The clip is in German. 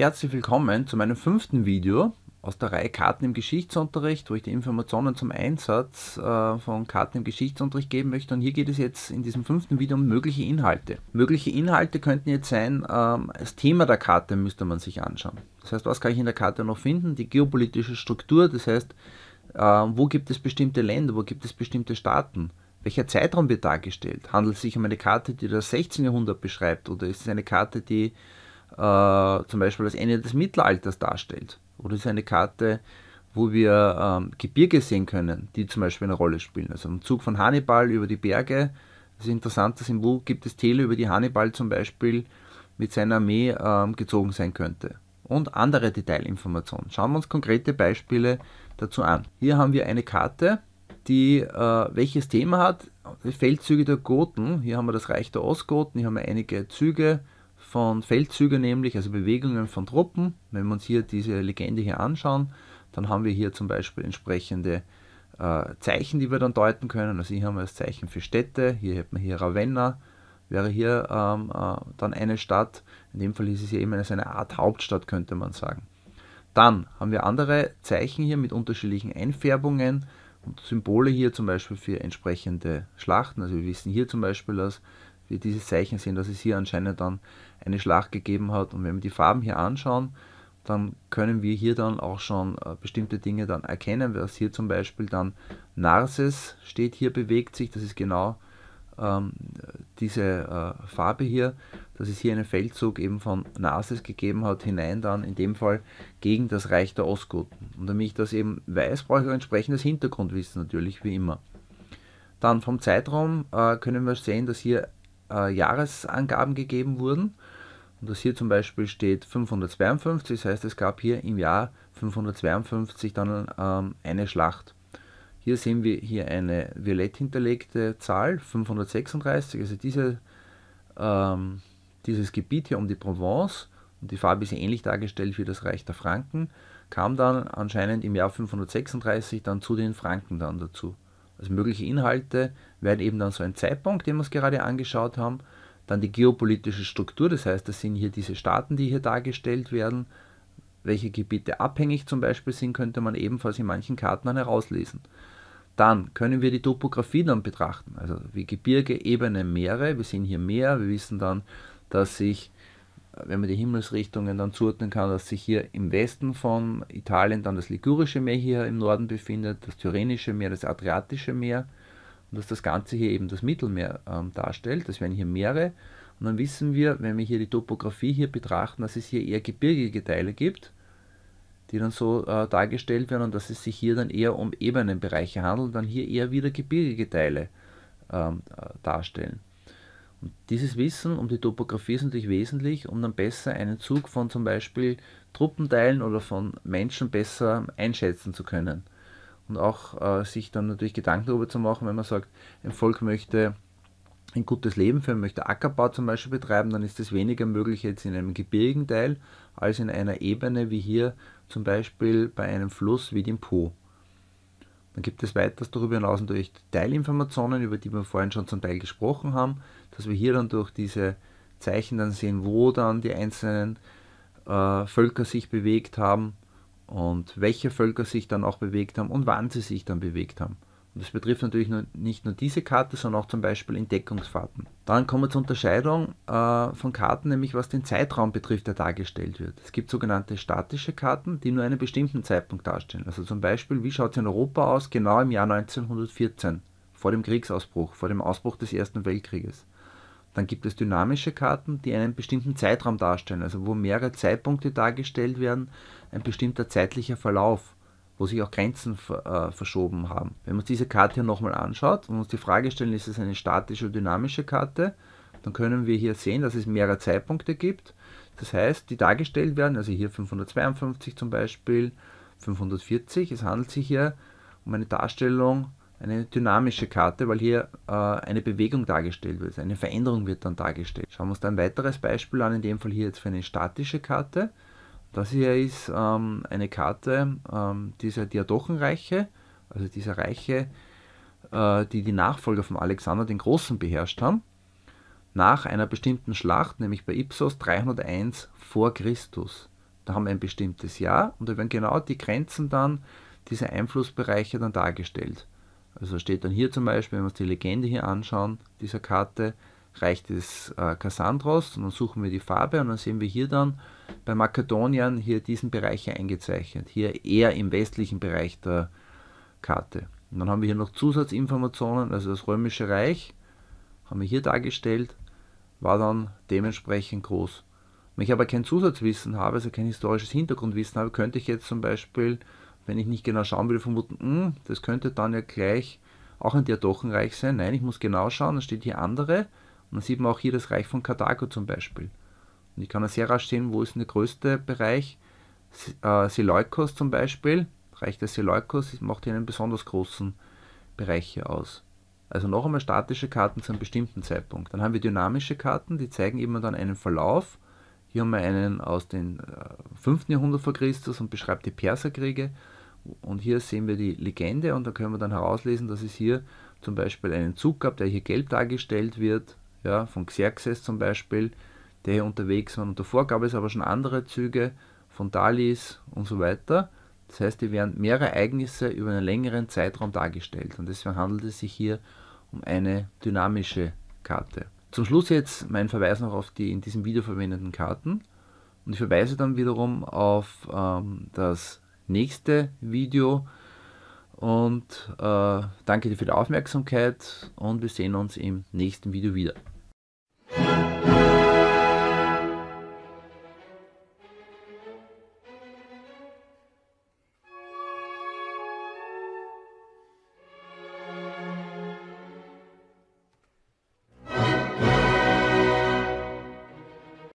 Herzlich willkommen zu meinem fünften Video aus der Reihe Karten im Geschichtsunterricht, wo ich die Informationen zum Einsatz äh, von Karten im Geschichtsunterricht geben möchte. Und hier geht es jetzt in diesem fünften Video um mögliche Inhalte. Mögliche Inhalte könnten jetzt sein, ähm, das Thema der Karte müsste man sich anschauen. Das heißt, was kann ich in der Karte noch finden? Die geopolitische Struktur, das heißt, äh, wo gibt es bestimmte Länder, wo gibt es bestimmte Staaten? Welcher Zeitraum wird dargestellt? Handelt es sich um eine Karte, die das 16. Jahrhundert beschreibt oder ist es eine Karte, die äh, zum Beispiel das Ende des Mittelalters darstellt. Oder es ist eine Karte, wo wir ähm, Gebirge sehen können, die zum Beispiel eine Rolle spielen. Also im Zug von Hannibal über die Berge. Das Interessante ist, wo gibt es Täler, über die Hannibal zum Beispiel mit seiner Armee ähm, gezogen sein könnte. Und andere Detailinformationen. Schauen wir uns konkrete Beispiele dazu an. Hier haben wir eine Karte, die äh, welches Thema hat. Die Feldzüge der Goten. Hier haben wir das Reich der Ostgoten, hier haben wir einige Züge von Feldzügen, nämlich also Bewegungen von Truppen. Wenn wir uns hier diese Legende hier anschauen, dann haben wir hier zum Beispiel entsprechende äh, Zeichen, die wir dann deuten können. Also hier haben wir das Zeichen für Städte, hier hätten wir hier Ravenna, wäre hier ähm, äh, dann eine Stadt. In dem Fall ist es hier eben eine, eine Art Hauptstadt, könnte man sagen. Dann haben wir andere Zeichen hier mit unterschiedlichen Einfärbungen und Symbole hier zum Beispiel für entsprechende Schlachten. Also wir wissen hier zum Beispiel, dass wir dieses Zeichen sehen, dass es hier anscheinend dann eine Schlacht gegeben hat. Und wenn wir die Farben hier anschauen, dann können wir hier dann auch schon äh, bestimmte Dinge dann erkennen, was hier zum Beispiel dann Narses steht, hier bewegt sich, das ist genau ähm, diese äh, Farbe hier, dass es hier einen Feldzug eben von Narses gegeben hat, hinein dann in dem Fall gegen das Reich der Ostgoten. Und damit ich das eben weiß, brauche ich auch entsprechendes Hintergrundwissen natürlich, wie immer. Dann vom Zeitraum äh, können wir sehen, dass hier äh, Jahresangaben gegeben wurden und das hier zum Beispiel steht 552, das heißt es gab hier im Jahr 552 dann ähm, eine Schlacht. Hier sehen wir hier eine violett hinterlegte Zahl, 536, also diese, ähm, dieses Gebiet hier um die Provence, und die Farbe ist ähnlich dargestellt wie das Reich der Franken, kam dann anscheinend im Jahr 536 dann zu den Franken dann dazu. Also mögliche Inhalte werden eben dann so ein Zeitpunkt, den wir uns gerade angeschaut haben, dann die geopolitische Struktur, das heißt, das sind hier diese Staaten, die hier dargestellt werden. Welche Gebiete abhängig zum Beispiel sind, könnte man ebenfalls in manchen Karten dann herauslesen. Dann können wir die Topografie dann betrachten, also wie Gebirge, Ebene, Meere. Wir sehen hier Meer, wir wissen dann, dass sich, wenn man die Himmelsrichtungen dann zuordnen kann, dass sich hier im Westen von Italien dann das Ligurische Meer hier im Norden befindet, das Tyrrhenische Meer, das Adriatische Meer und dass das Ganze hier eben das Mittelmeer ähm, darstellt. Das wären hier Meere. Und dann wissen wir, wenn wir hier die Topografie hier betrachten, dass es hier eher gebirgige Teile gibt, die dann so äh, dargestellt werden und dass es sich hier dann eher um Ebenenbereiche handelt, dann hier eher wieder gebirgige Teile ähm, äh, darstellen. Und dieses Wissen um die Topografie ist natürlich wesentlich, um dann besser einen Zug von zum Beispiel Truppenteilen oder von Menschen besser einschätzen zu können und auch äh, sich dann natürlich Gedanken darüber zu machen, wenn man sagt, ein Volk möchte ein gutes Leben führen, möchte Ackerbau zum Beispiel betreiben, dann ist es weniger möglich jetzt in einem gebirgigen Teil als in einer Ebene wie hier zum Beispiel bei einem Fluss wie dem Po. Dann gibt es weiters darüber hinaus natürlich Teilinformationen, über die wir vorhin schon zum Teil gesprochen haben, dass wir hier dann durch diese Zeichen dann sehen, wo dann die einzelnen äh, Völker sich bewegt haben und welche Völker sich dann auch bewegt haben und wann sie sich dann bewegt haben. Und das betrifft natürlich nur, nicht nur diese Karte, sondern auch zum Beispiel Entdeckungsfahrten. Dann kommen wir zur Unterscheidung äh, von Karten, nämlich was den Zeitraum betrifft, der dargestellt wird. Es gibt sogenannte statische Karten, die nur einen bestimmten Zeitpunkt darstellen. Also zum Beispiel, wie schaut es in Europa aus, genau im Jahr 1914, vor dem Kriegsausbruch, vor dem Ausbruch des Ersten Weltkrieges. Dann gibt es dynamische Karten, die einen bestimmten Zeitraum darstellen, also wo mehrere Zeitpunkte dargestellt werden, ein bestimmter zeitlicher Verlauf, wo sich auch Grenzen äh, verschoben haben. Wenn man uns diese Karte hier nochmal anschaut und uns die Frage stellen, ist es eine statische oder dynamische Karte, dann können wir hier sehen, dass es mehrere Zeitpunkte gibt. Das heißt, die dargestellt werden, also hier 552 zum Beispiel, 540, es handelt sich hier um eine Darstellung eine dynamische Karte, weil hier äh, eine Bewegung dargestellt wird, also eine Veränderung wird dann dargestellt. Schauen wir uns da ein weiteres Beispiel an, in dem Fall hier jetzt für eine statische Karte. Das hier ist ähm, eine Karte ähm, dieser Diadochenreiche, also dieser Reiche, äh, die die Nachfolger von Alexander den Großen beherrscht haben, nach einer bestimmten Schlacht, nämlich bei Ipsos 301 vor Christus. Da haben wir ein bestimmtes Jahr und da werden genau die Grenzen dann, diese Einflussbereiche dann dargestellt. Also steht dann hier zum Beispiel, wenn wir uns die Legende hier anschauen, dieser Karte, reicht es äh, Kassandros und dann suchen wir die Farbe und dann sehen wir hier dann bei Makedonien hier diesen Bereich hier eingezeichnet. Hier eher im westlichen Bereich der Karte. Und dann haben wir hier noch Zusatzinformationen, also das Römische Reich haben wir hier dargestellt, war dann dementsprechend groß. Wenn ich aber kein Zusatzwissen habe, also kein historisches Hintergrundwissen habe, könnte ich jetzt zum Beispiel wenn ich nicht genau schauen würde, vermuten, mh, hm, das könnte dann ja gleich auch ein Diadochenreich sein. Nein, ich muss genau schauen, dann steht hier andere und dann sieht man auch hier das Reich von Karthago zum Beispiel. Und ich kann da sehr rasch sehen, wo ist der größte Bereich. Äh, Seleukos zum Beispiel, Reich der Seleukos macht hier einen besonders großen Bereich hier aus. Also noch einmal statische Karten zu einem bestimmten Zeitpunkt. Dann haben wir dynamische Karten, die zeigen immer dann einen Verlauf. Hier haben wir einen aus dem äh, 5. Jahrhundert vor Christus und beschreibt die Perserkriege. Und hier sehen wir die Legende und da können wir dann herauslesen, dass es hier zum Beispiel einen Zug gab, der hier gelb dargestellt wird, ja, von Xerxes zum Beispiel, der hier unterwegs war. Und davor gab es aber schon andere Züge von Dalis und so weiter. Das heißt, hier werden mehrere Ereignisse über einen längeren Zeitraum dargestellt. Und deswegen handelt es sich hier um eine dynamische Karte. Zum Schluss jetzt mein Verweis noch auf die in diesem Video verwendeten Karten. Und ich verweise dann wiederum auf ähm, das nächste Video. Und äh, danke dir für die Aufmerksamkeit und wir sehen uns im nächsten Video wieder.